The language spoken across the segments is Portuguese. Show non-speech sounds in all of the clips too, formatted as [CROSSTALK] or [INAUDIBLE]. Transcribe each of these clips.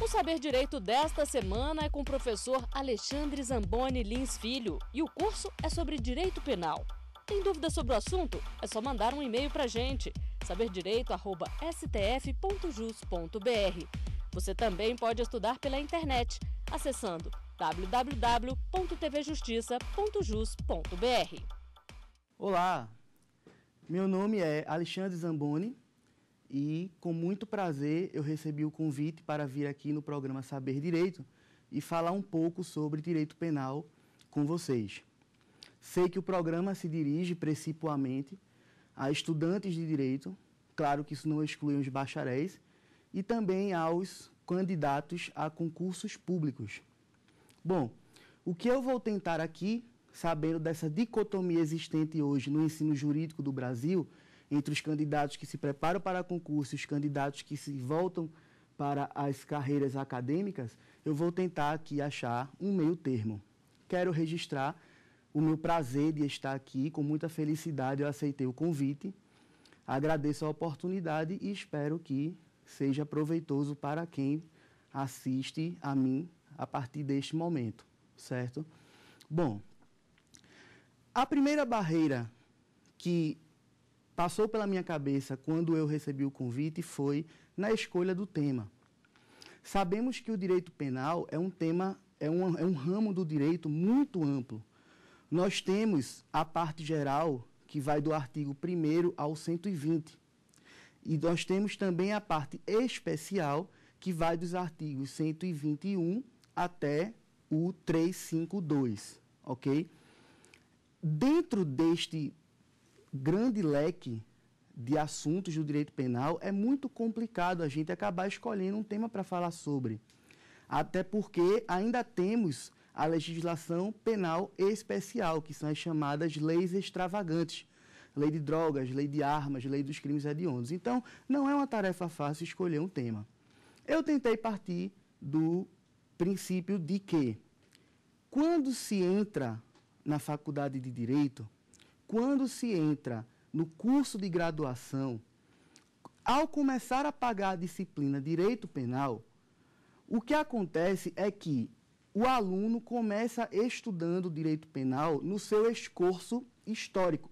O Saber Direito desta semana é com o professor Alexandre Zamboni Lins Filho e o curso é sobre direito penal. Tem dúvidas sobre o assunto? É só mandar um e-mail para a gente, saberdireito.stf.jus.br. Você também pode estudar pela internet, acessando www.tvjustiça.jus.br. Olá, meu nome é Alexandre Zamboni e com muito prazer eu recebi o convite para vir aqui no programa Saber Direito e falar um pouco sobre direito penal com vocês. Sei que o programa se dirige principalmente a estudantes de direito, claro que isso não exclui os bacharéis, e também aos candidatos a concursos públicos. Bom, o que eu vou tentar aqui, sabendo dessa dicotomia existente hoje no ensino jurídico do Brasil, entre os candidatos que se preparam para concurso e os candidatos que se voltam para as carreiras acadêmicas, eu vou tentar aqui achar um meio termo. Quero registrar o meu prazer de estar aqui, com muita felicidade eu aceitei o convite. Agradeço a oportunidade e espero que seja proveitoso para quem assiste a mim a partir deste momento, certo? Bom, a primeira barreira que passou pela minha cabeça quando eu recebi o convite foi na escolha do tema. Sabemos que o direito penal é um tema, é um, é um ramo do direito muito amplo. Nós temos a parte geral, que vai do artigo 1 ao 120. E nós temos também a parte especial, que vai dos artigos 121 até o 352, ok? Dentro deste grande leque de assuntos do direito penal, é muito complicado a gente acabar escolhendo um tema para falar sobre. Até porque ainda temos a legislação penal especial, que são as chamadas leis extravagantes. Lei de drogas, lei de armas, lei dos crimes hediondos. Então, não é uma tarefa fácil escolher um tema. Eu tentei partir do princípio de que, quando se entra na faculdade de direito, quando se entra no curso de graduação, ao começar a pagar a disciplina Direito Penal, o que acontece é que o aluno começa estudando direito penal no seu escorço histórico.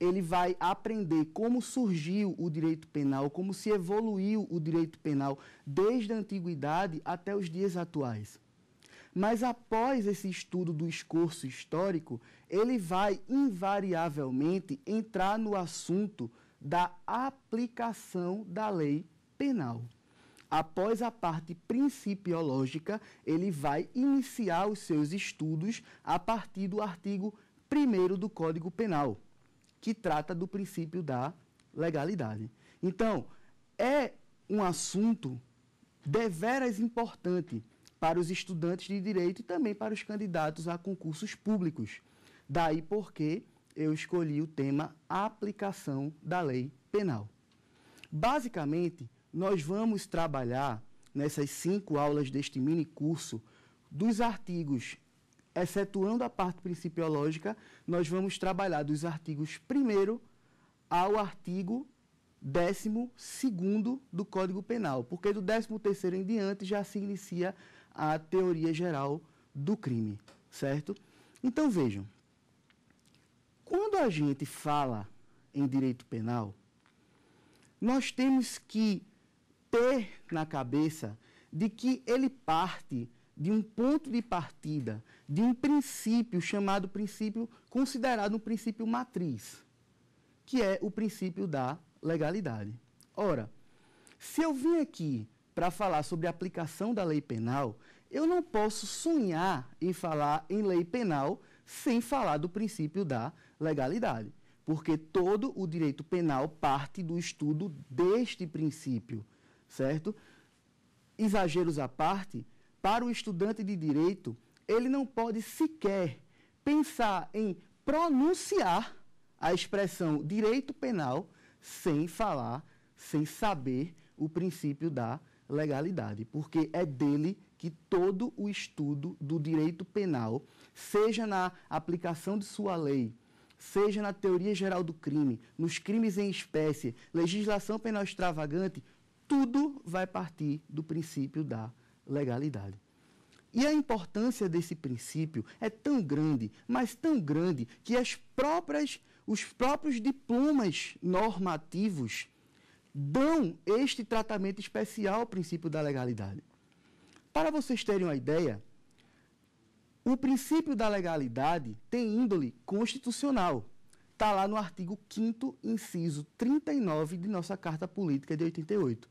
Ele vai aprender como surgiu o direito penal, como se evoluiu o direito penal desde a antiguidade até os dias atuais. Mas após esse estudo do esforço histórico, ele vai invariavelmente entrar no assunto da aplicação da lei penal. Após a parte principiológica, ele vai iniciar os seus estudos a partir do artigo 1 do Código Penal, que trata do princípio da legalidade. Então, é um assunto deveras importante para os estudantes de direito e também para os candidatos a concursos públicos. Daí porque eu escolhi o tema aplicação da lei penal. Basicamente, nós vamos trabalhar nessas cinco aulas deste mini curso dos artigos, excetuando a parte principiológica, nós vamos trabalhar dos artigos 1 ao artigo 12 do Código Penal, porque do 13 terceiro em diante já se inicia a teoria geral do crime, certo? Então vejam, quando a gente fala em direito penal, nós temos que ter na cabeça de que ele parte de um ponto de partida, de um princípio chamado princípio considerado um princípio matriz, que é o princípio da legalidade. Ora, se eu vim aqui para falar sobre a aplicação da lei penal, eu não posso sonhar em falar em lei penal sem falar do princípio da legalidade, porque todo o direito penal parte do estudo deste princípio, certo? Exageros à parte, para o estudante de direito, ele não pode sequer pensar em pronunciar a expressão direito penal sem falar, sem saber o princípio da legalidade, porque é dele que todo o estudo do direito penal, seja na aplicação de sua lei, seja na teoria geral do crime, nos crimes em espécie, legislação penal extravagante, tudo vai partir do princípio da legalidade. E a importância desse princípio é tão grande, mas tão grande, que as próprias, os próprios diplomas normativos dão este tratamento especial ao princípio da legalidade. Para vocês terem uma ideia, o princípio da legalidade tem índole constitucional. Está lá no artigo 5 inciso 39 de nossa Carta Política de 88.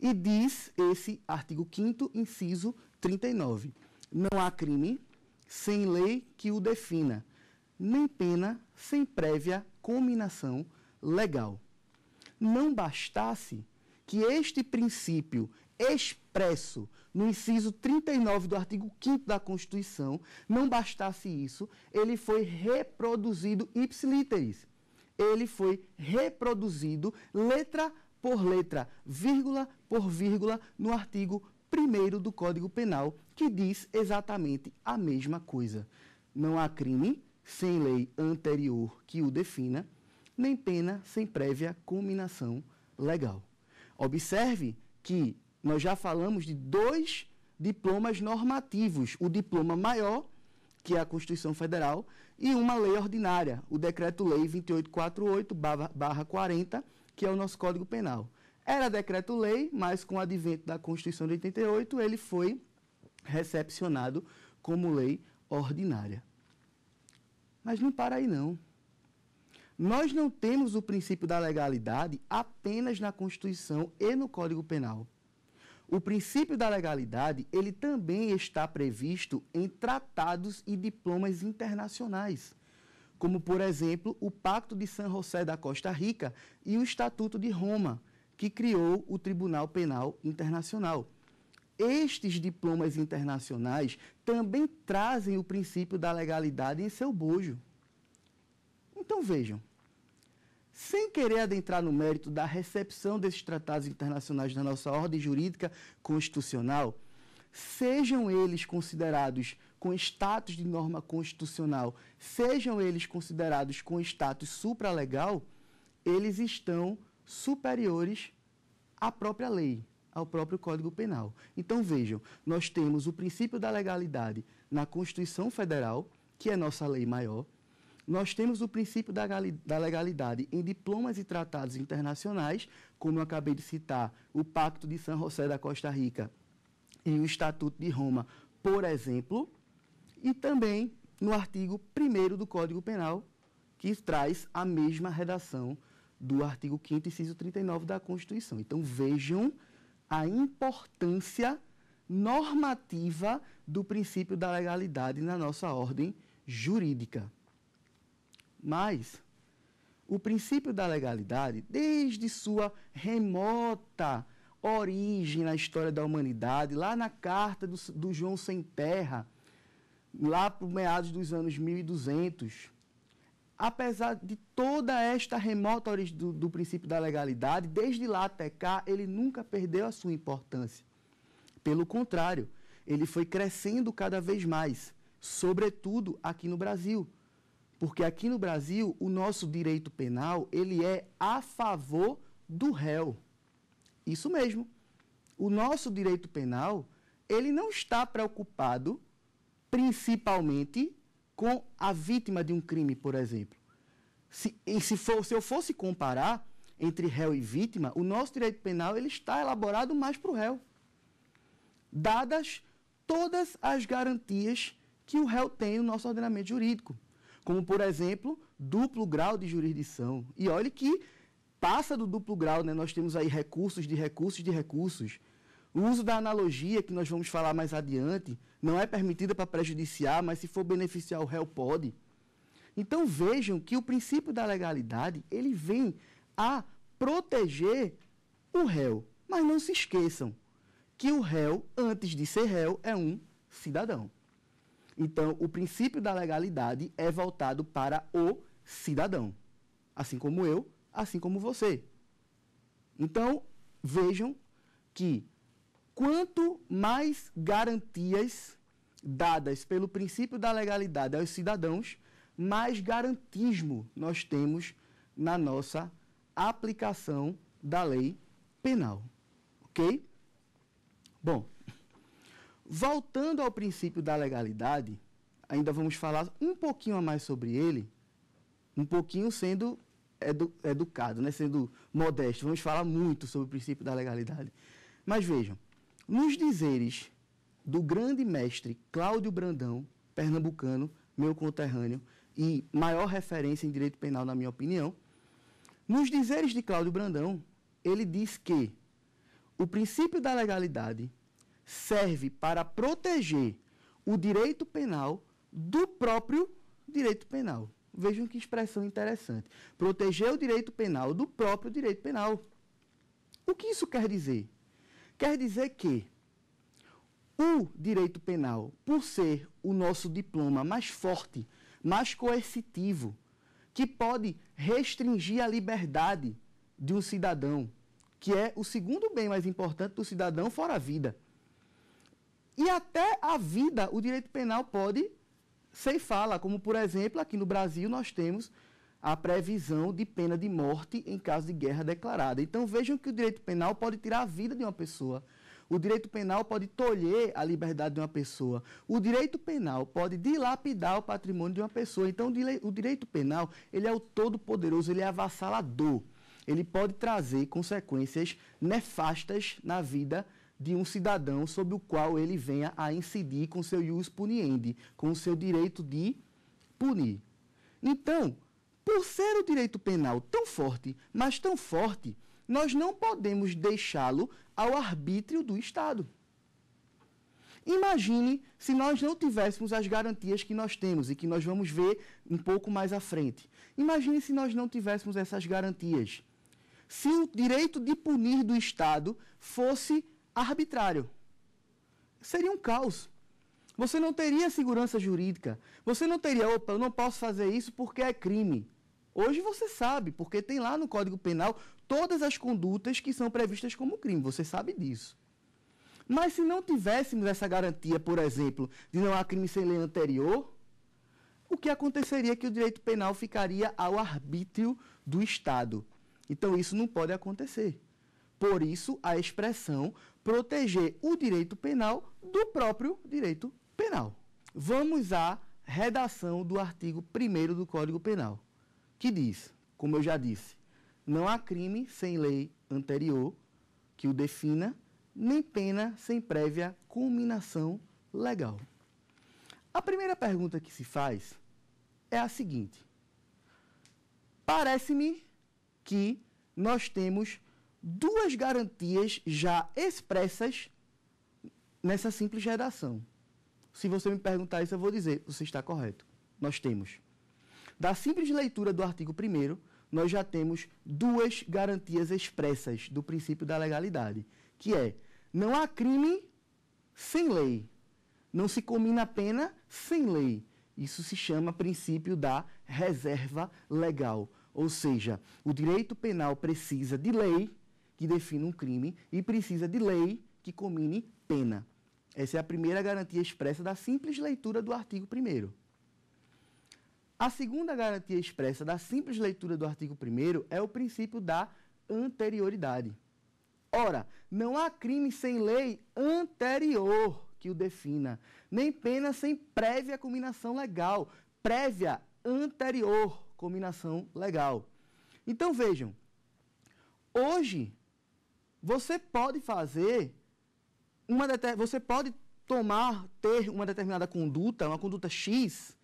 E diz esse artigo 5 inciso 39. Não há crime sem lei que o defina, nem pena sem prévia combinação legal. Não bastasse que este princípio expresso no inciso 39 do artigo 5 da Constituição, não bastasse isso, ele foi reproduzido ipsiliteris. Ele foi reproduzido letra por letra, vírgula por vírgula, no artigo 1 do Código Penal, que diz exatamente a mesma coisa. Não há crime sem lei anterior que o defina, nem pena sem prévia cominação legal. Observe que nós já falamos de dois diplomas normativos: o diploma maior, que é a Constituição Federal, e uma lei ordinária, o Decreto-Lei 2848-40, que é o nosso Código Penal. Era decreto-lei, mas com o advento da Constituição de 88, ele foi recepcionado como lei ordinária. Mas não para aí não. Nós não temos o princípio da legalidade apenas na Constituição e no Código Penal. O princípio da legalidade, ele também está previsto em tratados e diplomas internacionais, como, por exemplo, o Pacto de San José da Costa Rica e o Estatuto de Roma, que criou o Tribunal Penal Internacional. Estes diplomas internacionais também trazem o princípio da legalidade em seu bojo. Então vejam, sem querer adentrar no mérito da recepção desses tratados internacionais na nossa ordem jurídica constitucional, sejam eles considerados com status de norma constitucional, sejam eles considerados com status supralegal, eles estão superiores à própria lei, ao próprio Código Penal. Então vejam, nós temos o princípio da legalidade na Constituição Federal, que é nossa lei maior, nós temos o princípio da legalidade em diplomas e tratados internacionais, como eu acabei de citar, o Pacto de São José da Costa Rica e o Estatuto de Roma, por exemplo, e também no artigo 1 do Código Penal, que traz a mesma redação do artigo 5 inciso 39 da Constituição. Então vejam a importância normativa do princípio da legalidade na nossa ordem jurídica. Mas o princípio da legalidade, desde sua remota origem na história da humanidade, lá na carta do, do João Sem Terra, lá para meados dos anos 1200, apesar de toda esta remota origem do, do, princípio da legalidade, desde lá até cá, ele nunca perdeu a sua importância. Pelo contrário, ele foi crescendo cada vez mais, sobretudo aqui no Brasil. Porque aqui no Brasil, o nosso direito penal, ele é a favor do réu. Isso mesmo. O nosso direito penal, ele não está preocupado principalmente com a vítima de um crime, por exemplo. Se, se, for, se eu fosse comparar entre réu e vítima, o nosso direito penal ele está elaborado mais para o réu, dadas todas as garantias que o réu tem no nosso ordenamento jurídico como, por exemplo, duplo grau de jurisdição. E olhe que passa do duplo grau, né? nós temos aí recursos de recursos de recursos. O uso da analogia, que nós vamos falar mais adiante, não é permitida para prejudiciar, mas se for beneficiar o réu, pode. Então vejam que o princípio da legalidade, ele vem a proteger o réu. Mas não se esqueçam que o réu, antes de ser réu, é um cidadão. Então, o princípio da legalidade é voltado para o cidadão, assim como eu, assim como você. Então, vejam que quanto mais garantias dadas pelo princípio da legalidade aos cidadãos, mais garantismo nós temos na nossa aplicação da lei penal. Ok? Bom, Voltando ao princípio da legalidade, ainda vamos falar um pouquinho a mais sobre ele, um pouquinho sendo edu educado, né? sendo modesto. Vamos falar muito sobre o princípio da legalidade. Mas vejam, nos dizeres do grande mestre Cláudio Brandão, pernambucano, meu conterrâneo e maior referência em direito penal, na minha opinião, nos dizeres de Cláudio Brandão, ele diz que o princípio da legalidade serve para proteger o direito penal do próprio direito penal. Vejam que expressão interessante. Proteger o direito penal do próprio direito penal. O que isso quer dizer? Quer dizer que o direito penal, por ser o nosso diploma mais forte, mais coercitivo, que pode restringir a liberdade de um cidadão, que é o segundo bem mais importante do cidadão fora a vida. E até a vida, o direito penal pode ser fala, como por exemplo, aqui no Brasil nós temos a previsão de pena de morte em caso de guerra declarada. Então vejam que o direito penal pode tirar a vida de uma pessoa. O direito penal pode tolher a liberdade de uma pessoa. O direito penal pode dilapidar o patrimônio de uma pessoa. Então o direito penal, ele é o todo poderoso, ele é avassalador. Ele pode trazer consequências nefastas na vida de um cidadão sobre o qual ele venha a incidir com seu ius puniendi, com o seu direito de punir. Então, por ser o direito penal tão forte, mas tão forte, nós não podemos deixá-lo ao arbítrio do Estado. Imagine se nós não tivéssemos as garantias que nós temos e que nós vamos ver um pouco mais à frente. Imagine se nós não tivéssemos essas garantias. Se o direito de punir do Estado fosse arbitrário. Seria um caos. Você não teria segurança jurídica. Você não teria, opa, eu não posso fazer isso porque é crime. Hoje você sabe, porque tem lá no Código Penal todas as condutas que são previstas como crime. Você sabe disso. Mas se não tivéssemos essa garantia, por exemplo, de não há crime sem lei anterior, o que aconteceria é que o direito penal ficaria ao arbítrio do Estado. Então isso não pode acontecer. Por isso a expressão proteger o direito penal do próprio direito penal. Vamos à redação do artigo 1 do Código Penal, que diz, como eu já disse, não há crime sem lei anterior que o defina, nem pena sem prévia culminação legal. A primeira pergunta que se faz é a seguinte: parece-me que nós temos duas garantias já expressas nessa simples redação. Se você me perguntar isso, eu vou dizer, você está correto. Nós temos. Da simples leitura do artigo 1 nós já temos duas garantias expressas do princípio da legalidade, que é, não há crime sem lei. Não se comina a pena sem lei. Isso se chama princípio da reserva legal. Ou seja, o direito penal precisa de lei que defina um crime e precisa de lei que comine pena. Essa é a primeira garantia expressa da simples leitura do artigo 1. A segunda garantia expressa da simples leitura do artigo 1 é o princípio da anterioridade. Ora, não há crime sem lei anterior que o defina, nem pena sem prévia combinação legal, prévia anterior combinação legal. Então vejam, hoje você pode fazer uma você pode tomar ter uma determinada conduta, uma conduta X,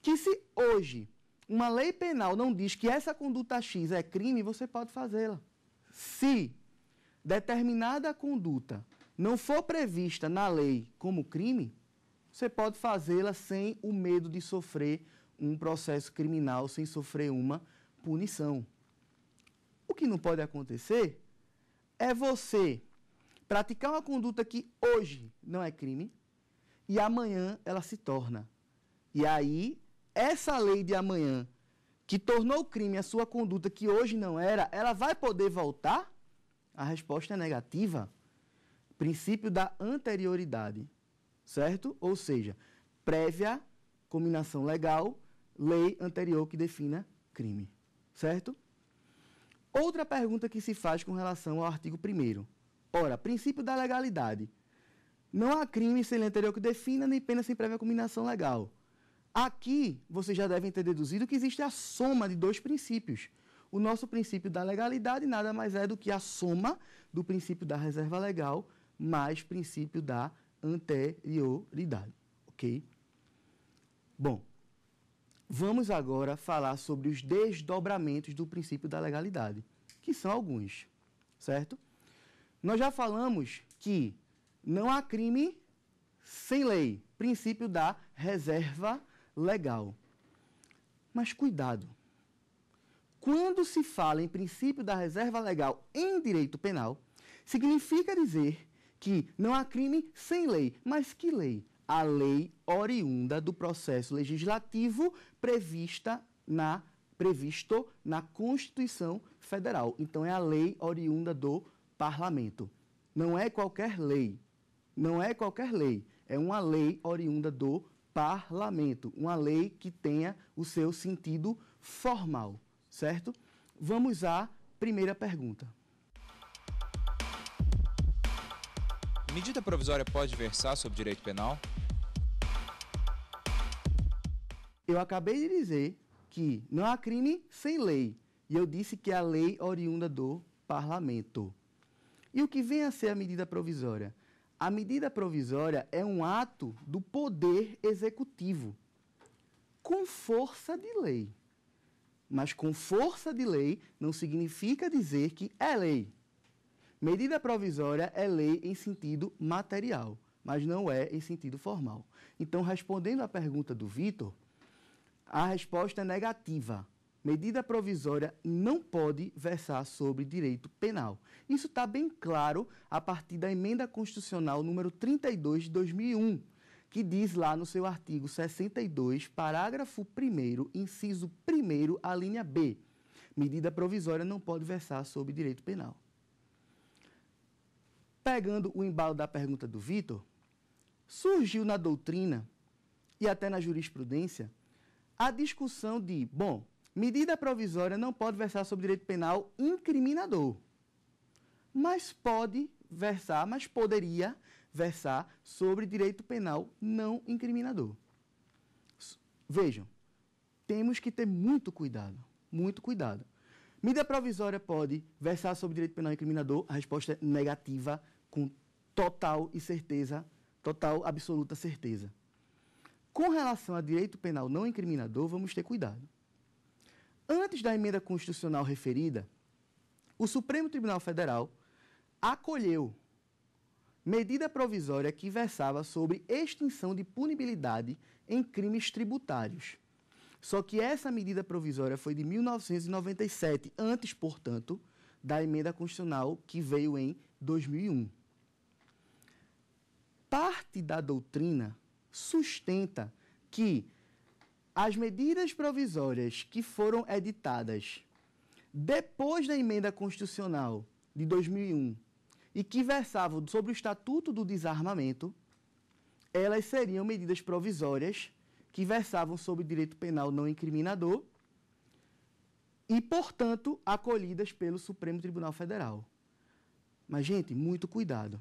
que se hoje uma lei penal não diz que essa conduta X é crime, você pode fazê-la. Se determinada conduta não for prevista na lei como crime, você pode fazê-la sem o medo de sofrer um processo criminal, sem sofrer uma punição. O que não pode acontecer é você praticar uma conduta que hoje não é crime e amanhã ela se torna. E aí, essa lei de amanhã, que tornou crime a sua conduta que hoje não era, ela vai poder voltar? A resposta é negativa. Princípio da anterioridade, certo? Ou seja, prévia combinação legal, lei anterior que defina crime, certo? Outra pergunta que se faz com relação ao artigo 1. Ora, princípio da legalidade. Não há crime sem lei anterior que defina, nem pena sem prévia combinação legal. Aqui, vocês já devem ter deduzido que existe a soma de dois princípios. O nosso princípio da legalidade nada mais é do que a soma do princípio da reserva legal mais princípio da anterioridade. Ok? Bom, Vamos agora falar sobre os desdobramentos do princípio da legalidade, que são alguns, certo? Nós já falamos que não há crime sem lei, princípio da reserva legal. Mas cuidado. Quando se fala em princípio da reserva legal em direito penal, significa dizer que não há crime sem lei. Mas que lei? a lei oriunda do processo legislativo prevista na previsto na Constituição Federal. Então é a lei oriunda do parlamento. Não é qualquer lei. Não é qualquer lei. É uma lei oriunda do parlamento, uma lei que tenha o seu sentido formal, certo? Vamos à primeira pergunta. Medida provisória pode versar sobre direito penal? Eu acabei de dizer que não há crime sem lei. E eu disse que é a lei oriunda do parlamento. E o que vem a ser a medida provisória? A medida provisória é um ato do poder executivo, com força de lei. Mas com força de lei não significa dizer que é lei. Medida provisória é lei em sentido material, mas não é em sentido formal. Então, respondendo à pergunta do Vitor, a resposta é negativa. Medida provisória não pode versar sobre direito penal. Isso está bem claro a partir da emenda constitucional número 32 de 2001, que diz lá no seu artigo 62, parágrafo 1, inciso 1, a linha B. Medida provisória não pode versar sobre direito penal. Pegando o embalo da pergunta do Vitor, surgiu na doutrina e até na jurisprudência a discussão de, bom, medida provisória não pode versar sobre direito penal incriminador, mas pode versar, mas poderia versar sobre direito penal não incriminador. Vejam, temos que ter muito cuidado, muito cuidado. Medida provisória pode versar sobre direito penal incriminador? A resposta é negativa, com total e certeza, total, absoluta certeza. Com relação a direito penal não incriminador, vamos ter cuidado. Antes da emenda constitucional referida, o Supremo Tribunal Federal acolheu medida provisória que versava sobre extinção de punibilidade em crimes tributários. Só que essa medida provisória foi de 1997, antes, portanto, da emenda constitucional que veio em 2001. Parte da doutrina sustenta que as medidas provisórias que foram editadas depois da emenda constitucional de 2001 e que versavam sobre o Estatuto do Desarmamento, elas seriam medidas provisórias que versavam sobre direito penal não incriminador e, portanto, acolhidas pelo Supremo Tribunal Federal. Mas, gente, muito cuidado.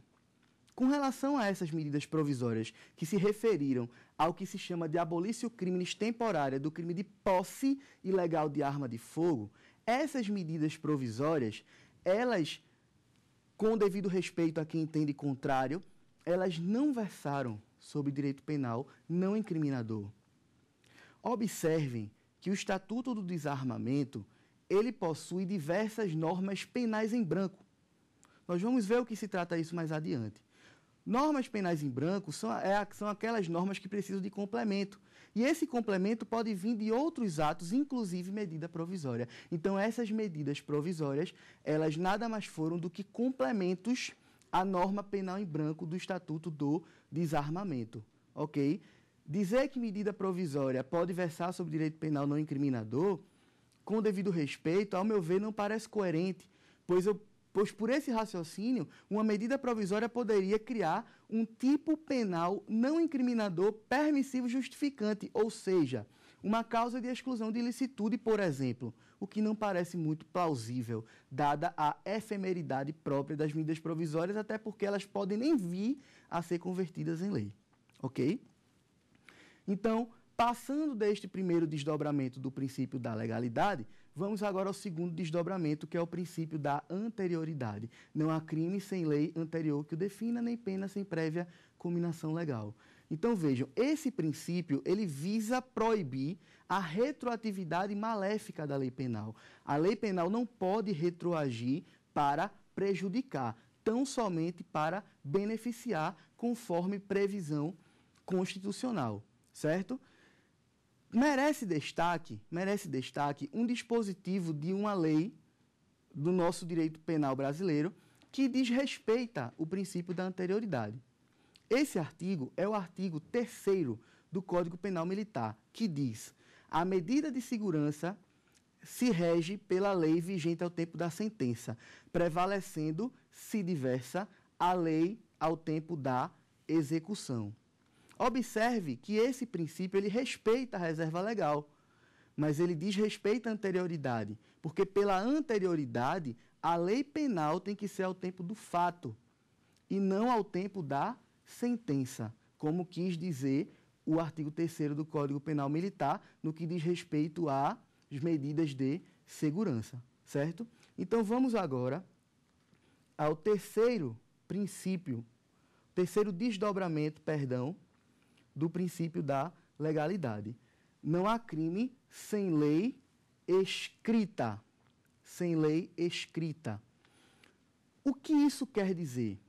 Com relação a essas medidas provisórias que se referiram ao que se chama de abolício criminis temporária do crime de posse ilegal de arma de fogo, essas medidas provisórias, elas, com devido respeito a quem entende contrário, elas não versaram sobre direito penal não incriminador. Observem que o Estatuto do Desarmamento, ele possui diversas normas penais em branco. Nós vamos ver o que se trata isso mais adiante. Normas penais em branco são, é, são aquelas normas que precisam de complemento. E esse complemento pode vir de outros atos, inclusive medida provisória. Então, essas medidas provisórias, elas nada mais foram do que complementos à norma penal em branco do Estatuto do Desarmamento. Ok? Dizer que medida provisória pode versar sobre direito penal não incriminador, com devido respeito, ao meu ver, não parece coerente, pois eu pois por esse raciocínio, uma medida provisória poderia criar um tipo penal não incriminador permissivo justificante, ou seja, uma causa de exclusão de ilicitude, por exemplo, o que não parece muito plausível, dada a efemeridade própria das medidas provisórias, até porque elas podem nem vir a ser convertidas em lei. Ok? Então, passando deste primeiro desdobramento do princípio da legalidade, Vamos agora ao segundo desdobramento, que é o princípio da anterioridade. Não há crime sem lei anterior que o defina, nem pena sem prévia combinação legal. Então vejam, esse princípio ele visa proibir a retroatividade maléfica da lei penal. A lei penal não pode retroagir para prejudicar, tão somente para beneficiar, conforme previsão constitucional, certo? merece destaque, merece destaque um dispositivo de uma lei do nosso direito penal brasileiro que desrespeita o princípio da anterioridade. Esse artigo é o artigo 3 do Código Penal Militar, que diz: a medida de segurança se rege pela lei vigente ao tempo da sentença, prevalecendo, se diversa, a lei ao tempo da execução. Observe que esse princípio ele respeita a reserva legal, mas ele diz respeito à anterioridade, porque pela anterioridade a lei penal tem que ser ao tempo do fato e não ao tempo da sentença, como quis dizer o artigo 3 do Código Penal Militar no que diz respeito às medidas de segurança, certo? Então vamos agora ao terceiro princípio, terceiro desdobramento, perdão, do princípio da legalidade. Não há crime sem lei escrita. Sem lei escrita. O que isso quer dizer?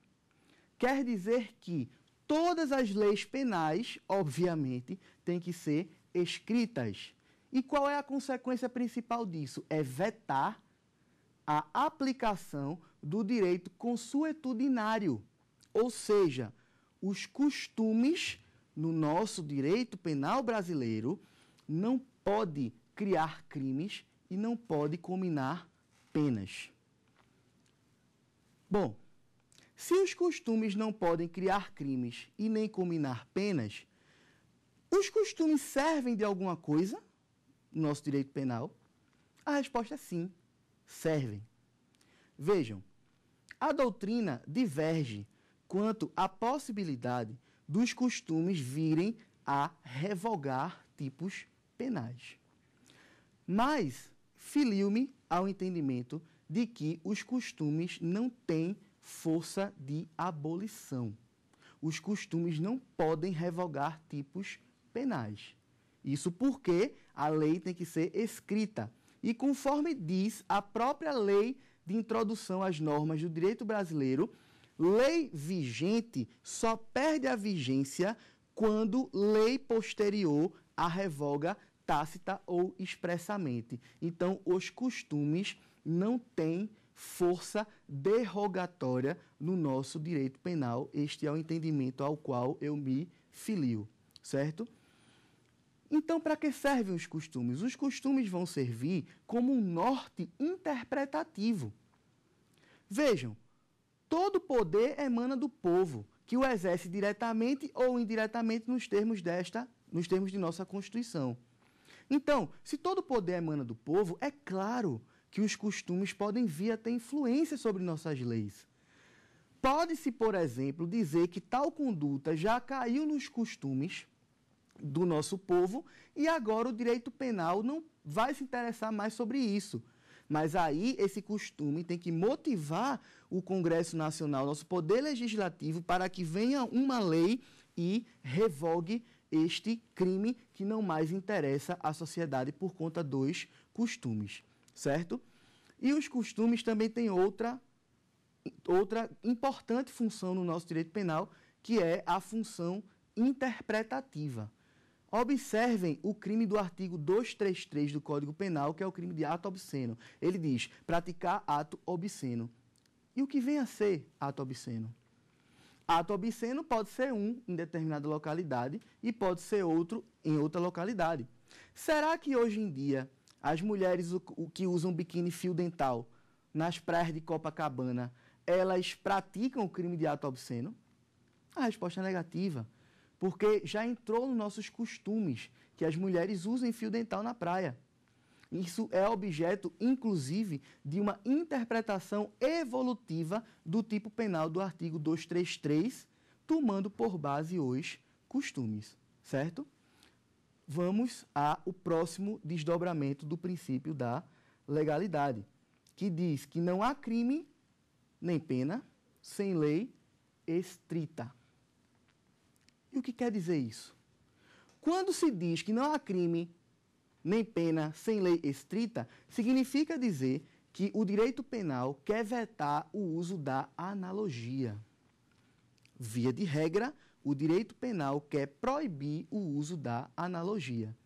Quer dizer que todas as leis penais, obviamente, têm que ser escritas. E qual é a consequência principal disso? É vetar a aplicação do direito consuetudinário, ou seja, os costumes no nosso direito penal brasileiro, não pode criar crimes e não pode combinar penas. Bom, se os costumes não podem criar crimes e nem combinar penas, os costumes servem de alguma coisa no nosso direito penal? A resposta é sim, servem. Vejam, a doutrina diverge quanto à possibilidade dos costumes virem a revogar tipos penais. Mas filio-me ao entendimento de que os costumes não têm força de abolição. Os costumes não podem revogar tipos penais. Isso porque a lei tem que ser escrita. E conforme diz a própria lei de introdução às normas do direito brasileiro, Lei vigente só perde a vigência quando lei posterior a revoga tácita ou expressamente. Então, os costumes não têm força derrogatória no nosso direito penal. Este é o entendimento ao qual eu me filio, certo? Então, para que servem os costumes? Os costumes vão servir como um norte interpretativo. Vejam, todo poder emana do povo, que o exerce diretamente ou indiretamente nos termos desta, nos termos de nossa Constituição. Então, se todo poder emana do povo, é claro que os costumes podem vir a ter influência sobre nossas leis. Pode-se, por exemplo, dizer que tal conduta já caiu nos costumes do nosso povo e agora o direito penal não vai se interessar mais sobre isso. Mas aí esse costume tem que motivar o Congresso Nacional, nosso poder legislativo, para que venha uma lei e revogue este crime que não mais interessa à sociedade por conta dos costumes, certo? E os costumes também têm outra, outra importante função no nosso direito penal, que é a função interpretativa. Observem o crime do artigo 233 do Código Penal, que é o crime de ato obsceno. Ele diz praticar ato obsceno e o que vem a ser ato obsceno. Ato obsceno pode ser um em determinada localidade e pode ser outro em outra localidade. Será que hoje em dia as mulheres o, o que usam biquíni fio dental nas praias de Copacabana, elas praticam o crime de ato obsceno? A resposta é negativa, porque já entrou nos nossos costumes que as mulheres usem fio dental na praia. Isso é objeto, inclusive, de uma interpretação evolutiva do tipo penal do artigo 233, tomando por base os costumes, certo? Vamos ao próximo desdobramento do princípio da legalidade, que diz que não há crime nem pena sem lei estrita. E o que quer dizer isso? Quando se diz que não há crime nem pena sem lei estrita, significa dizer que o direito penal quer vetar o uso da analogia. Via de regra, o direito penal quer proibir o uso da analogia.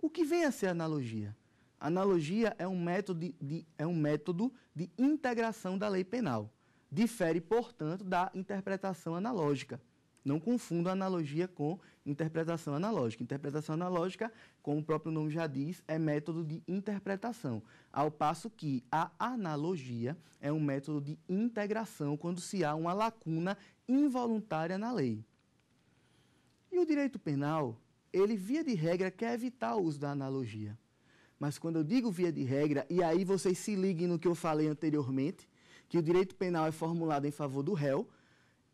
O que vem a ser analogia? Analogia é um método de, de, é um método de integração da lei penal. Difere, portanto, da interpretação analógica. Não confunda analogia com interpretação analógica. Interpretação analógica, como o próprio nome já diz, é método de interpretação, ao passo que a analogia é um método de integração quando se há uma lacuna involuntária na lei. E o direito penal, ele via de regra quer evitar o uso da analogia. Mas quando eu digo via de regra, e aí vocês se liguem no que eu falei anteriormente, que o direito penal é formulado em favor do réu,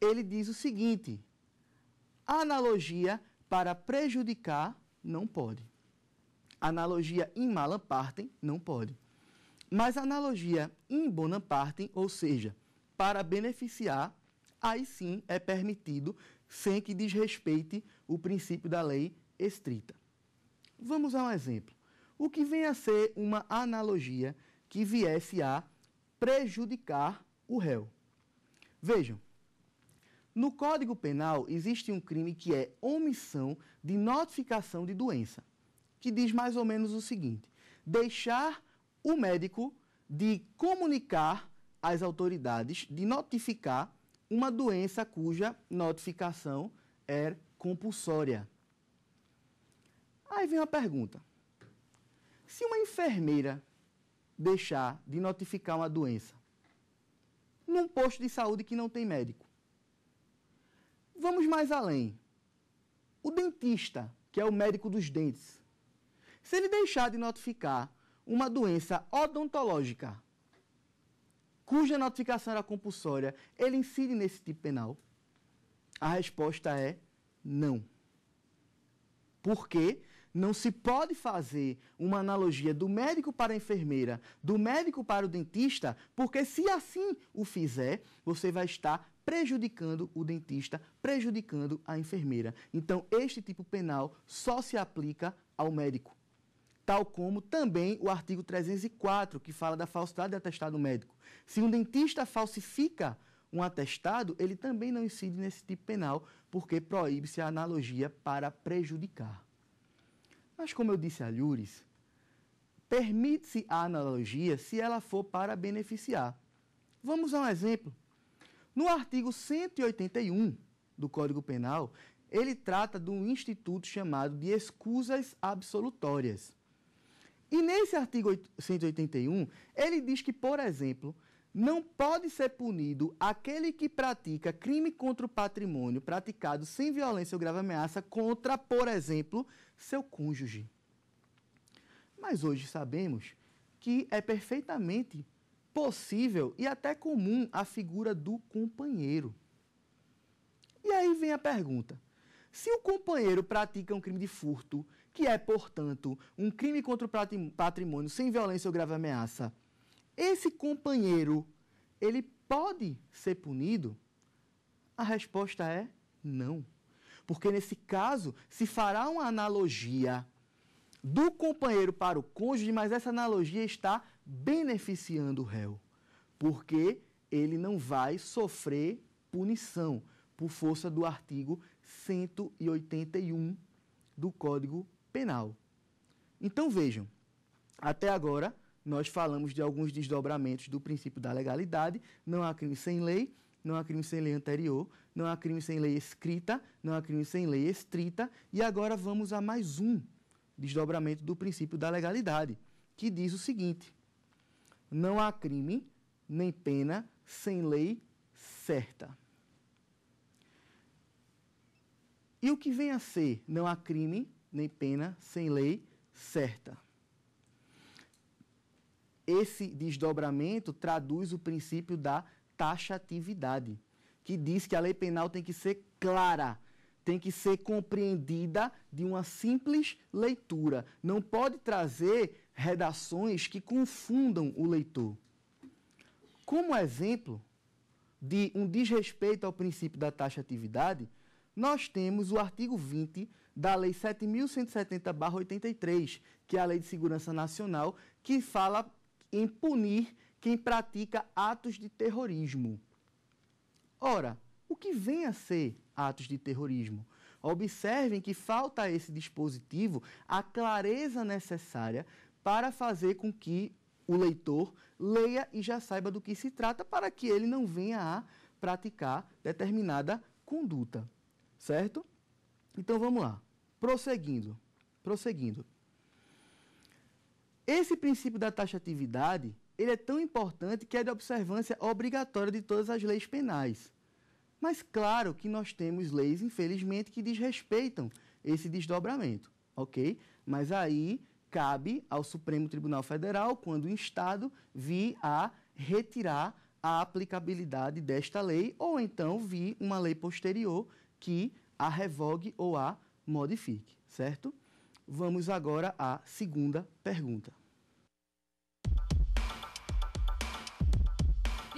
ele diz o seguinte: Analogia para prejudicar, não pode. Analogia em mala partem, não pode. Mas analogia em bona partem, ou seja, para beneficiar, aí sim é permitido, sem que desrespeite o princípio da lei estrita. Vamos a um exemplo. O que vem a ser uma analogia que viesse a prejudicar o réu. Vejam, no Código Penal existe um crime que é omissão de notificação de doença, que diz mais ou menos o seguinte: deixar o médico de comunicar às autoridades, de notificar uma doença cuja notificação é compulsória. Aí vem uma pergunta: se uma enfermeira deixar de notificar uma doença num posto de saúde que não tem médico, Vamos mais além. O dentista, que é o médico dos dentes, se ele deixar de notificar uma doença odontológica cuja notificação era compulsória, ele incide nesse tipo penal? A resposta é não. Por quê? Não se pode fazer uma analogia do médico para a enfermeira, do médico para o dentista, porque se assim o fizer, você vai estar prejudicando o dentista, prejudicando a enfermeira. Então, este tipo penal só se aplica ao médico. Tal como também o artigo 304, que fala da falsidade de atestado médico. Se um dentista falsifica um atestado, ele também não incide nesse tipo penal, porque proíbe-se a analogia para prejudicar. Mas, como eu disse a Lures, permite-se a analogia se ela for para beneficiar. Vamos a um exemplo. No artigo 181 do Código Penal, ele trata de um instituto chamado de escusas absolutórias. E nesse artigo 181, ele diz que, por exemplo, não pode ser punido aquele que pratica crime contra o patrimônio praticado sem violência ou grave ameaça contra, por exemplo, seu cônjuge. Mas hoje sabemos que é perfeitamente possível e até comum a figura do companheiro. E aí vem a pergunta: se o companheiro pratica um crime de furto, que é, portanto, um crime contra o patrimônio sem violência ou grave ameaça, esse companheiro, ele pode ser punido? A resposta é não. Porque nesse caso se fará uma analogia do companheiro para o cônjuge, mas essa analogia está beneficiando o réu, porque ele não vai sofrer punição por força do artigo 181 do Código Penal. Então vejam, até agora nós falamos de alguns desdobramentos do princípio da legalidade. Não há crime sem lei, não há crime sem lei anterior, não há crime sem lei escrita, não há crime sem lei estrita. E agora vamos a mais um desdobramento do princípio da legalidade, que diz o seguinte: não há crime nem pena sem lei certa. E o que vem a ser? Não há crime nem pena sem lei certa. Esse desdobramento traduz o princípio da taxatividade, que diz que a lei penal tem que ser clara, tem que ser compreendida de uma simples leitura. Não pode trazer redações que confundam o leitor. Como exemplo de um desrespeito ao princípio da taxatividade, nós temos o artigo 20 da Lei 7.170-83, que é a Lei de Segurança Nacional, que fala em punir quem pratica atos de terrorismo. Ora, o que vem a ser atos de terrorismo? Observem que falta a esse dispositivo a clareza necessária para fazer com que o leitor leia e já saiba do que se trata, para que ele não venha a praticar determinada conduta, certo? Então vamos lá, prosseguindo, prosseguindo. Esse princípio da taxatividade, ele é tão importante que é de observância obrigatória de todas as leis penais. Mas claro que nós temos leis, infelizmente, que desrespeitam esse desdobramento, ok? Mas aí cabe ao Supremo Tribunal Federal, quando o Estado vir a retirar a aplicabilidade desta lei, ou então vir uma lei posterior que a revogue ou a modifique, certo? Vamos agora à segunda pergunta.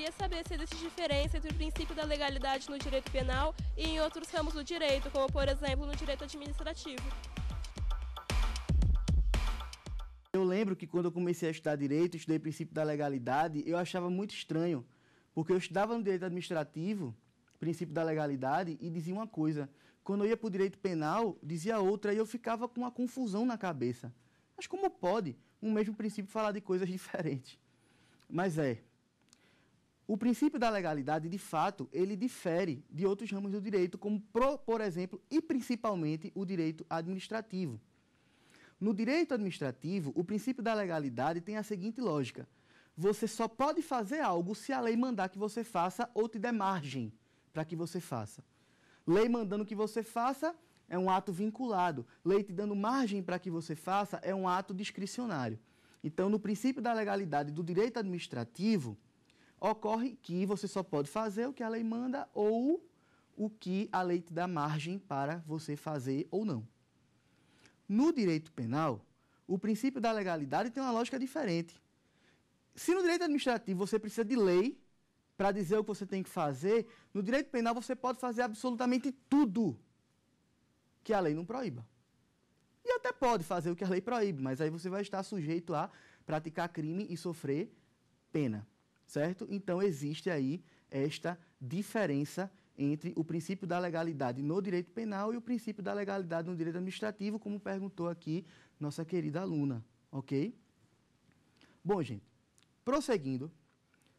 queria saber se existe diferença entre o princípio da legalidade no direito penal e em outros ramos do direito, como por exemplo no direito administrativo. Eu lembro que quando eu comecei a estudar direito, estudei o princípio da legalidade, eu achava muito estranho, porque eu estudava no direito administrativo, princípio da legalidade, e dizia uma coisa. Quando eu ia para o direito penal, dizia outra, e eu ficava com uma confusão na cabeça. Mas como pode um mesmo princípio falar de coisas [LAUGHS] diferentes? Mas é, o princípio da legalidade, de fato, ele difere de outros ramos do direito, como, pro, por exemplo, e principalmente o direito administrativo. No direito administrativo, o princípio da legalidade tem a seguinte lógica: você só pode fazer algo se a lei mandar que você faça ou te der margem para que você faça. Lei mandando que você faça é um ato vinculado. Lei te dando margem para que você faça é um ato discricionário. Então, no princípio da legalidade do direito administrativo, Ocorre que você só pode fazer o que a lei manda ou o que a lei te dá margem para você fazer ou não. No direito penal, o princípio da legalidade tem uma lógica diferente. Se no direito administrativo você precisa de lei para dizer o que você tem que fazer, no direito penal você pode fazer absolutamente tudo que a lei não proíba. E até pode fazer o que a lei proíbe, mas aí você vai estar sujeito a praticar crime e sofrer pena certo? Então existe aí esta diferença entre o princípio da legalidade no direito penal e o princípio da legalidade no direito administrativo, como perguntou aqui nossa querida aluna, ok? Bom, gente, prosseguindo,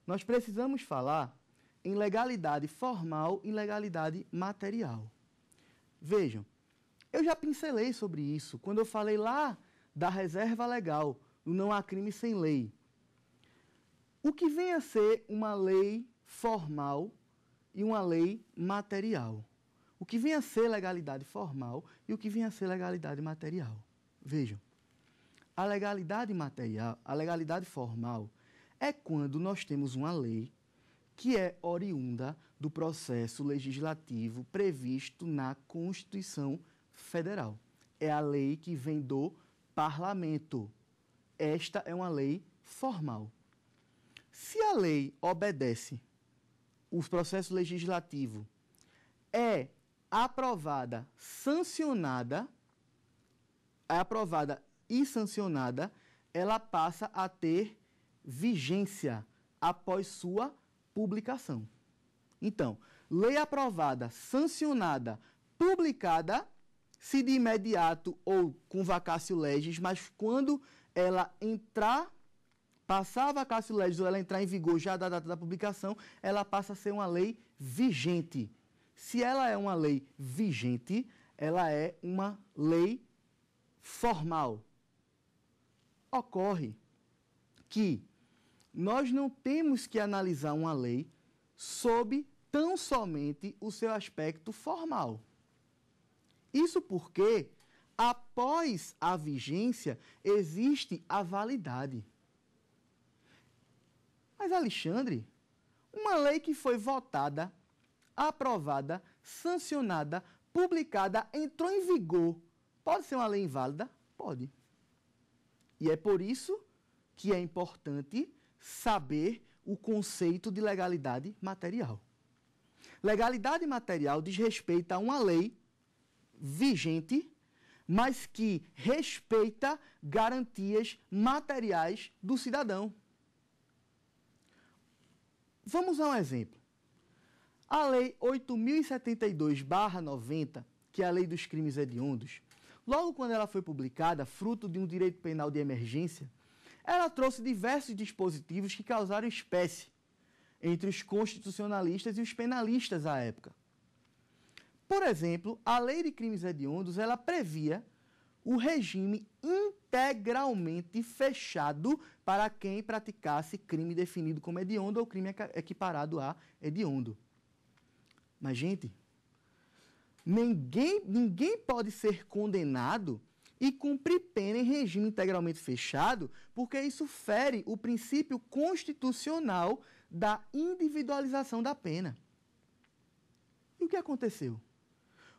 nós precisamos falar em legalidade formal e legalidade material. Vejam, eu já pincelei sobre isso quando eu falei lá da reserva legal, do não há crime sem lei o que vem a ser uma lei formal e uma lei material. O que vem a ser legalidade formal e o que vem a ser legalidade material. Vejam, a legalidade material, a legalidade formal, é quando nós temos uma lei que é oriunda do processo legislativo previsto na Constituição Federal. É a lei que vem do parlamento. Esta é uma lei formal. Se a lei obedece o processo legislativo, é aprovada, sancionada, é aprovada e sancionada, ela passa a ter vigência após sua publicação. Então, lei aprovada, sancionada, publicada, se de imediato ou com vacácio legis, mas quando ela entrar passava a classe legisla, ela entrar em vigor já da data da publicação, ela passa a ser uma lei vigente. Se ela é uma lei vigente, ela é uma lei formal. Ocorre que nós não temos que analisar uma lei sob tão somente o seu aspecto formal. Isso porque, após a vigência, existe a validade. Mas Alexandre, uma lei que foi votada, aprovada, sancionada, publicada, entrou em vigor, pode ser uma lei inválida? Pode. E é por isso que é importante saber o conceito de legalidade material. Legalidade material diz respeito a uma lei vigente, mas que respeita garantias materiais do cidadão. Vamos a um exemplo. A Lei 8072-90, que é a Lei dos Crimes Hediondos, logo quando ela foi publicada, fruto de um direito penal de emergência, ela trouxe diversos dispositivos que causaram espécie entre os constitucionalistas e os penalistas à época. Por exemplo, a Lei de Crimes Hediondos, ela previa o regime integralmente fechado para quem praticasse crime definido como hediondo ou crime equiparado a hediondo. Mas, gente, ninguém, ninguém pode ser condenado e cumprir pena em regime integralmente fechado, porque isso fere o princípio constitucional da individualização da pena. E o que aconteceu?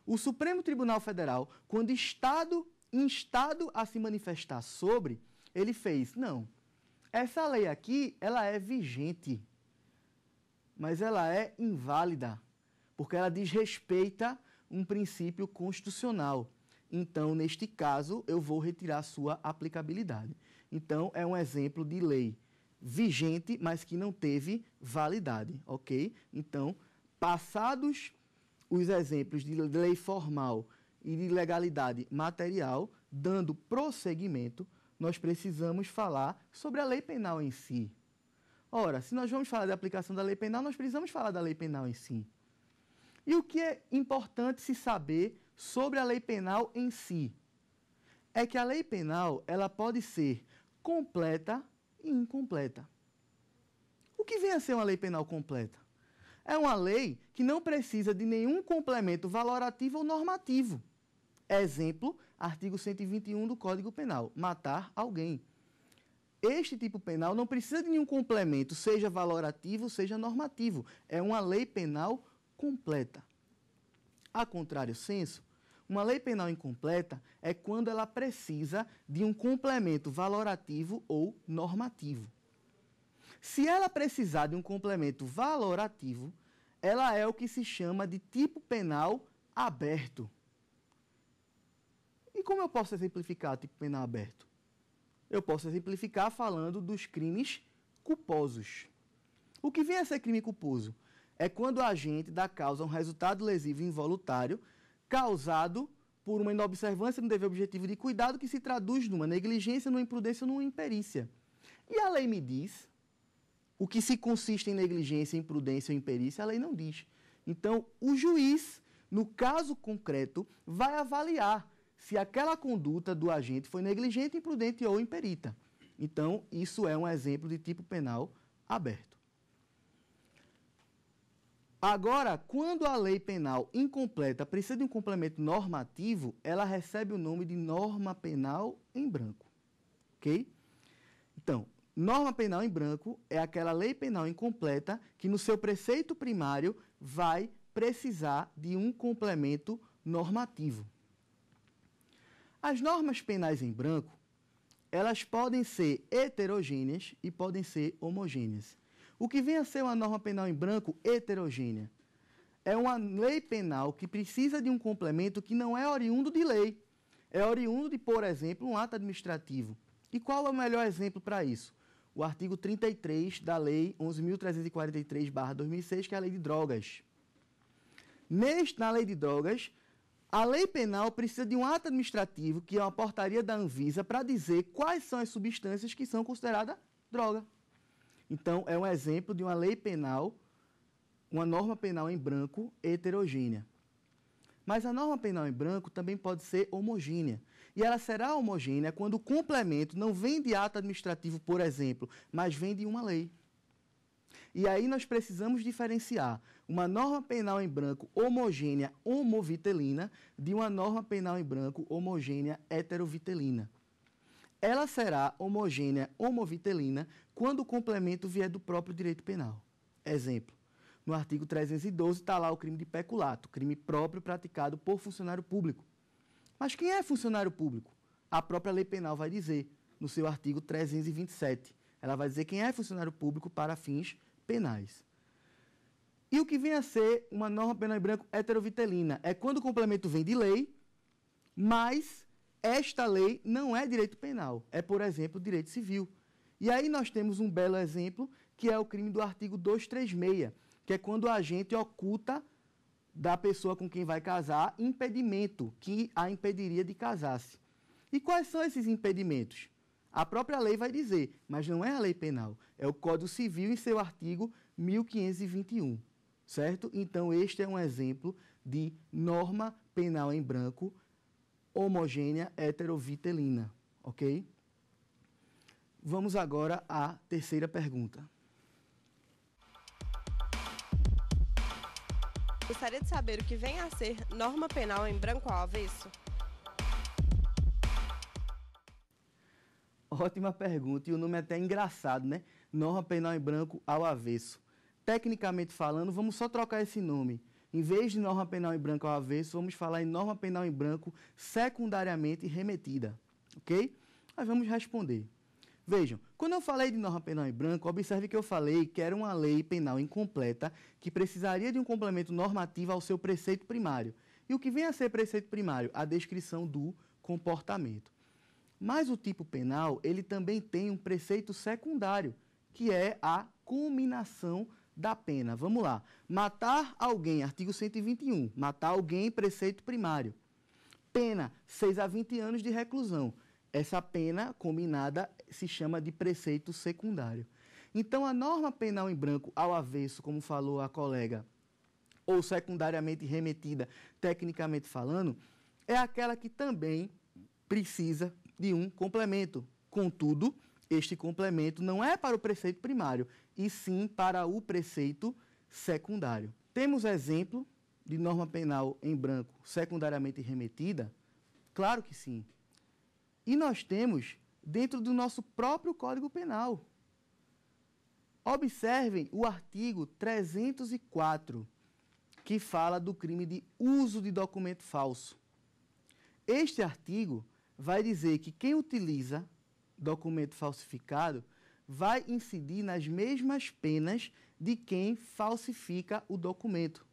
O Supremo Tribunal Federal, quando Estado instado a se manifestar sobre, ele fez: não, essa lei aqui ela é vigente, mas ela é inválida, porque ela desrespeita um princípio constitucional. Então, neste caso, eu vou retirar sua aplicabilidade. Então, é um exemplo de lei vigente, mas que não teve validade, ok? Então, passados os exemplos de lei formal e de legalidade material, dando prosseguimento, nós precisamos falar sobre a lei penal em si. Ora, se nós vamos falar da aplicação da lei penal, nós precisamos falar da lei penal em si. E o que é importante se saber sobre a lei penal em si? É que a lei penal, ela pode ser completa e incompleta. O que vem a ser uma lei penal completa? É uma lei que não precisa de nenhum complemento valorativo ou normativo. Exemplo, artigo 121 do Código Penal, matar alguém. Este tipo penal não precisa de nenhum complemento, seja valorativo, seja normativo. É uma lei penal completa. A contrário senso, uma lei penal incompleta é quando ela precisa de um complemento valorativo ou normativo. Se ela precisar de um complemento valorativo, ela é o que se chama de tipo penal aberto como eu posso exemplificar tipo penal aberto? Eu posso exemplificar falando dos crimes culposos. O que vem a ser crime culposo? É quando o agente dá causa a um resultado lesivo involuntário causado por uma inobservância no dever objetivo de cuidado que se traduz numa negligência, numa imprudência ou numa imperícia. E a lei me diz o que se consiste em negligência, imprudência ou imperícia, a lei não diz. Então, o juiz, no caso concreto, vai avaliar se aquela conduta do agente foi negligente, imprudente ou imperita. Então, isso é um exemplo de tipo penal aberto. Agora, quando a lei penal incompleta precisa de um complemento normativo, ela recebe o nome de norma penal em branco. Ok? Então, norma penal em branco é aquela lei penal incompleta que, no seu preceito primário, vai precisar de um complemento normativo. As normas penais em branco, elas podem ser heterogêneas e podem ser homogêneas. O que vem a ser uma norma penal em branco heterogênea? É uma lei penal que precisa de um complemento que não é oriundo de lei. É oriundo de, por exemplo, um ato administrativo. E qual é o melhor exemplo para isso? O artigo 33 da Lei 11.343-2006, que é a Lei de Drogas. Neste, na Lei de Drogas, a lei penal precisa de um ato administrativo, que é uma portaria da Anvisa, para dizer quais são as substâncias que são consideradas droga. Então, é um exemplo de uma lei penal, uma norma penal em branco heterogênea. Mas a norma penal em branco também pode ser homogênea. E ela será homogênea quando o complemento não vem de ato administrativo, por exemplo, mas vem de uma lei. E aí nós precisamos diferenciar uma norma penal em branco homogênea homovitelina de uma norma penal em branco homogênea heterovitelina. Ela será homogênea homovitelina quando o complemento vier do próprio direito penal. Exemplo, no artigo 312 está lá o crime de peculato, crime próprio praticado por funcionário público. Mas quem é funcionário público? A própria lei penal vai dizer, no seu artigo 327. Ela vai dizer quem é funcionário público para fins penais. E o que vem a ser uma norma penal em branco heterovitelina é quando o complemento vem de lei, mas esta lei não é direito penal, é, por exemplo, direito civil. E aí nós temos um belo exemplo, que é o crime do artigo 236, que é quando a gente oculta da pessoa com quem vai casar impedimento que a impediria de casar-se. E quais são esses impedimentos? A própria lei vai dizer, mas não é a lei penal, é o Código Civil em seu artigo 1521, certo? Então, este é um exemplo de norma penal em branco homogênea heterovitelina, ok? Vamos agora à terceira pergunta. Gostaria de saber o que vem a ser norma penal em branco ao avesso? Ótima pergunta, e o nome é até engraçado, né? Norma penal em branco ao avesso. Tecnicamente falando, vamos só trocar esse nome. Em vez de norma penal em branco ao avesso, vamos falar em norma penal em branco secundariamente remetida, ok? Mas vamos responder. Vejam, quando eu falei de norma penal em branco, observe que eu falei que era uma lei penal incompleta que precisaria de um complemento normativo ao seu preceito primário. E o que vem a ser preceito primário? A descrição do comportamento. Mas o tipo penal, ele também tem um preceito secundário, que é a culminação da pena. Vamos lá. Matar alguém, artigo 121. Matar alguém, preceito primário. Pena, 6 a 20 anos de reclusão. Essa pena combinada se chama de preceito secundário. Então, a norma penal em branco ao avesso, como falou a colega, ou secundariamente remetida, tecnicamente falando, é aquela que também precisa de um complemento. Contudo, este complemento não é para o preceito primário, e sim para o preceito secundário. Temos exemplo de norma penal em branco secundariamente remetida? Claro que sim. E nós temos dentro do nosso próprio Código Penal. Observem o artigo 304, que fala do crime de uso de documento falso. Este artigo vai dizer que quem utiliza documento falsificado vai incidir nas mesmas penas de quem falsifica o documento.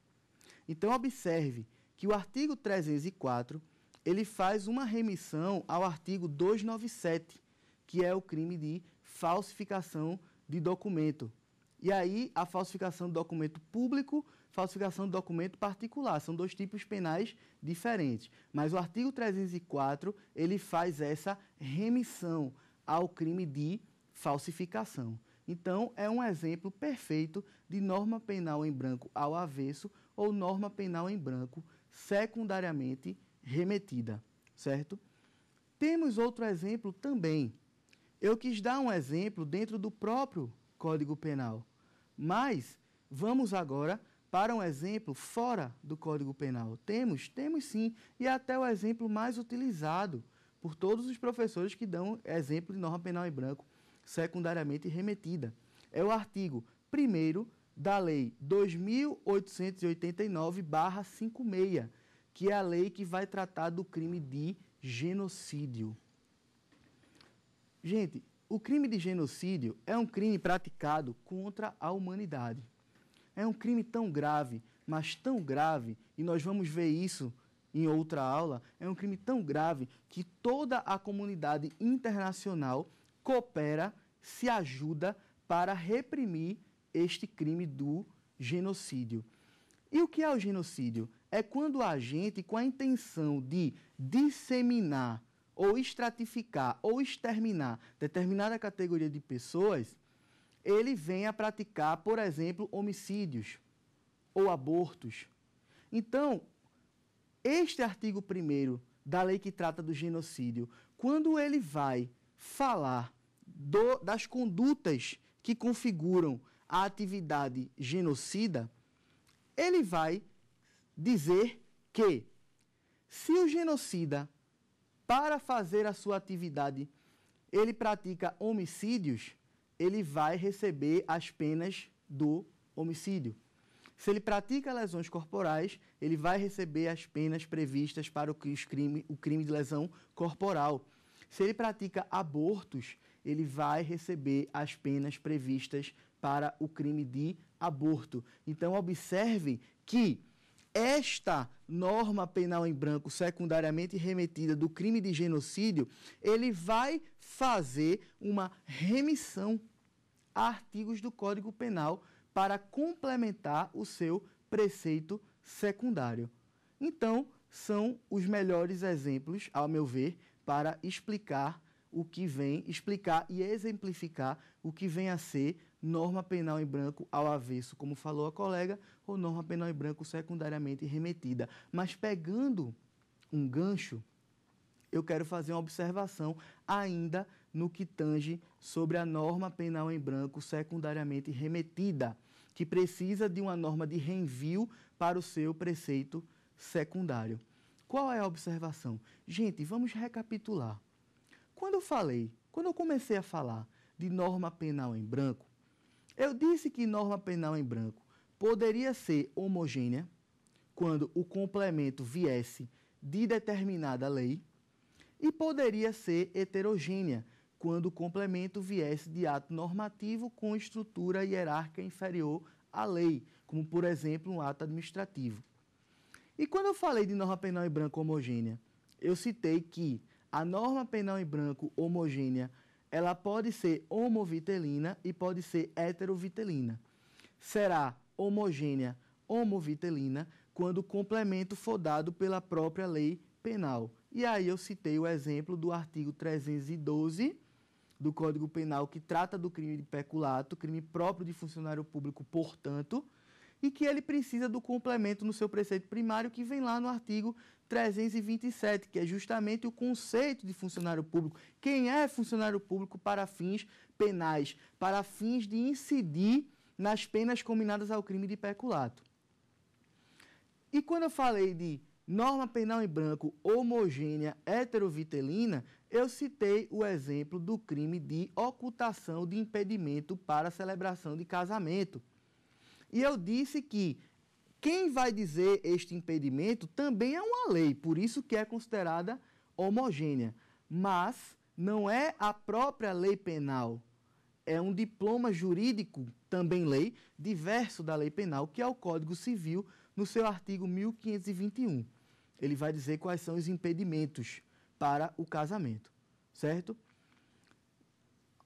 Então observe que o artigo 304 ele faz uma remissão ao artigo 297, que é o crime de falsificação de documento. E aí a falsificação do documento público falsificação de documento particular. São dois tipos penais diferentes. Mas o artigo 304, ele faz essa remissão ao crime de falsificação. Então, é um exemplo perfeito de norma penal em branco ao avesso ou norma penal em branco secundariamente remetida, certo? Temos outro exemplo também. Eu quis dar um exemplo dentro do próprio Código Penal, mas vamos agora para um exemplo fora do Código Penal? Temos, temos sim, e é até o exemplo mais utilizado por todos os professores que dão exemplo de norma penal em branco secundariamente remetida. É o artigo 1 da Lei 2889-56, que é a lei que vai tratar do crime de genocídio. Gente, o crime de genocídio é um crime praticado contra a humanidade. É um crime tão grave, mas tão grave, e nós vamos ver isso em outra aula, é um crime tão grave que toda a comunidade internacional coopera, se ajuda para reprimir este crime do genocídio. E o que é o genocídio? É quando a gente, com a intenção de disseminar ou estratificar ou exterminar determinada categoria de pessoas, ele vem a praticar, por exemplo, homicídios ou abortos. Então, este artigo 1 da lei que trata do genocídio, quando ele vai falar do, das condutas que configuram a atividade genocida, ele vai dizer que se o genocida, para fazer a sua atividade, ele pratica homicídios, ele vai receber as penas do homicídio. Se ele pratica lesões corporais, ele vai receber as penas previstas para o crime, o crime de lesão corporal. Se ele pratica abortos, ele vai receber as penas previstas para o crime de aborto. Então, observe que esta norma penal em branco, secundariamente remetida do crime de genocídio, ele vai fazer uma remissão artigos do Código Penal para complementar o seu preceito secundário. Então, são os melhores exemplos, ao meu ver, para explicar o que vem, explicar e exemplificar o que vem a ser norma penal em branco ao avesso, como falou a colega, ou norma penal em branco secundariamente remetida. Mas pegando um gancho, eu quero fazer uma observação ainda no que tange sobre a norma penal em branco secundariamente remetida, que precisa de uma norma de reenvio para o seu preceito secundário. Qual é a observação? Gente, vamos recapitular. Quando eu falei, quando eu comecei a falar de norma penal em branco, eu disse que norma penal em branco poderia ser homogênea quando o complemento viesse de determinada lei e poderia ser heterogênea quando o complemento viesse de ato normativo com estrutura hierárquica inferior à lei, como, por exemplo, um ato administrativo. E quando eu falei de norma penal em branco homogênea, eu citei que a norma penal em branco homogênea ela pode ser homovitelina e pode ser heterovitelina. Será homogênea homovitelina quando o complemento for dado pela própria lei penal. E aí eu citei o exemplo do artigo 312 do Código Penal que trata do crime de peculato, crime próprio de funcionário público, portanto, e que ele precisa do complemento no seu preceito primário que vem lá no artigo 327, que é justamente o conceito de funcionário público. Quem é funcionário público para fins penais, para fins de incidir nas penas combinadas ao crime de peculato. E quando eu falei de norma penal em branco homogênea heterovitelina, eu citei o exemplo do crime de ocultação de impedimento para celebração de casamento. E eu disse que quem vai dizer este impedimento também é uma lei, por isso que é considerada homogênea. Mas não é a própria lei penal, é um diploma jurídico, também lei, diverso da lei penal, que é o Código Civil, no seu artigo 1521. Ele vai dizer quais são os impedimentos para o casamento, certo?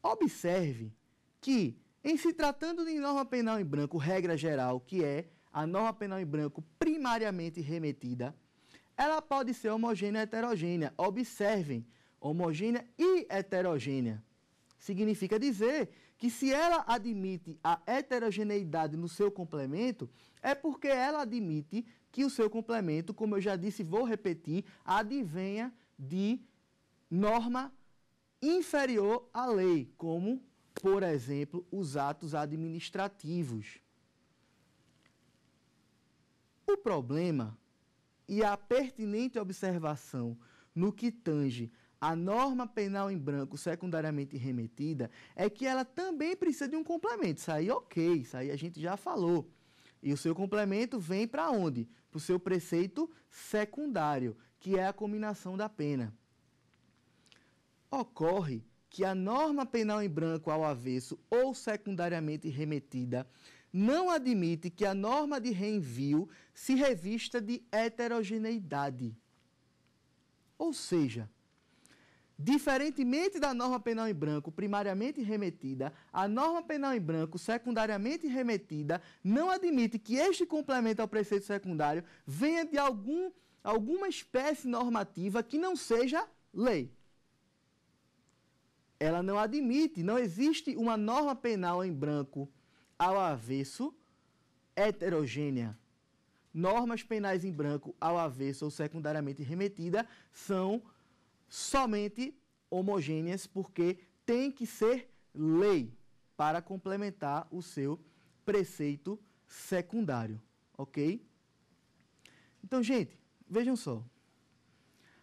Observe que, em se tratando de norma penal em branco, regra geral, que é a norma penal em branco primariamente remetida, ela pode ser homogênea e heterogênea. Observem, homogênea e heterogênea. Significa dizer que se ela admite a heterogeneidade no seu complemento, é porque ela admite que o seu complemento, como eu já disse e vou repetir, advenha de norma inferior à lei, como, por exemplo, os atos administrativos. O problema e a pertinente observação no que tange à norma penal em branco secundariamente remetida é que ela também precisa de um complemento. Isso aí, ok, isso aí a gente já falou. E o seu complemento vem para onde? Para o seu preceito secundário que é a combinação da pena. Ocorre que a norma penal em branco ao avesso ou secundariamente remetida não admite que a norma de reenvio se revista de heterogeneidade. Ou seja, diferentemente da norma penal em branco primariamente remetida, a norma penal em branco secundariamente remetida não admite que este complemento ao preceito secundário venha de algum alguma espécie normativa que não seja lei. Ela não admite, não existe uma norma penal em branco ao avesso heterogênea. Normas penais em branco ao avesso ou secundariamente remetida são somente homogêneas porque tem que ser lei para complementar o seu preceito secundário, ok? Então, gente, Vejam só.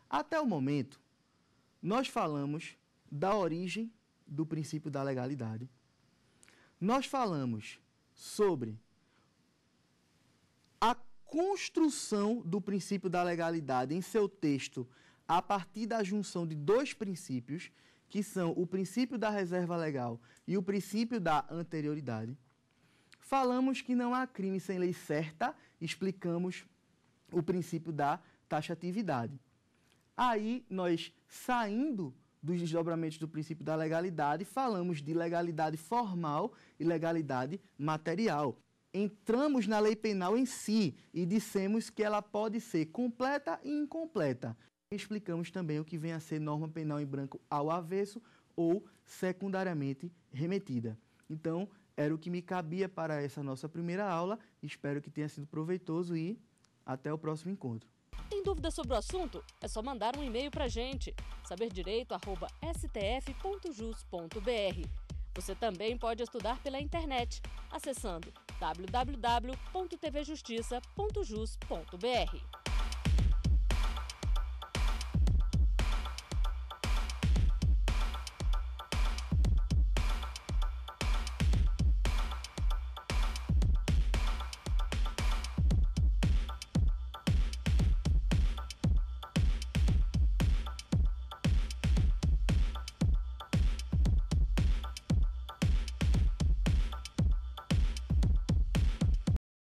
Até o momento, nós falamos da origem do princípio da legalidade. Nós falamos sobre a construção do princípio da legalidade em seu texto a partir da junção de dois princípios, que são o princípio da reserva legal e o princípio da anterioridade. Falamos que não há crime sem lei certa, explicamos o princípio da taxatividade. Aí nós saindo dos desdobramentos do princípio da legalidade, falamos de legalidade formal e legalidade material. Entramos na lei penal em si e dissemos que ela pode ser completa e incompleta. Explicamos também o que vem a ser norma penal em branco ao avesso ou secundariamente remetida. Então, era o que me cabia para essa nossa primeira aula. Espero que tenha sido proveitoso e até o próximo encontro. Tem dúvida sobre o assunto? É só mandar um e-mail para gente, saberdireito@stf.jus.br. Você também pode estudar pela internet, acessando www.tvjustiça.jus.br.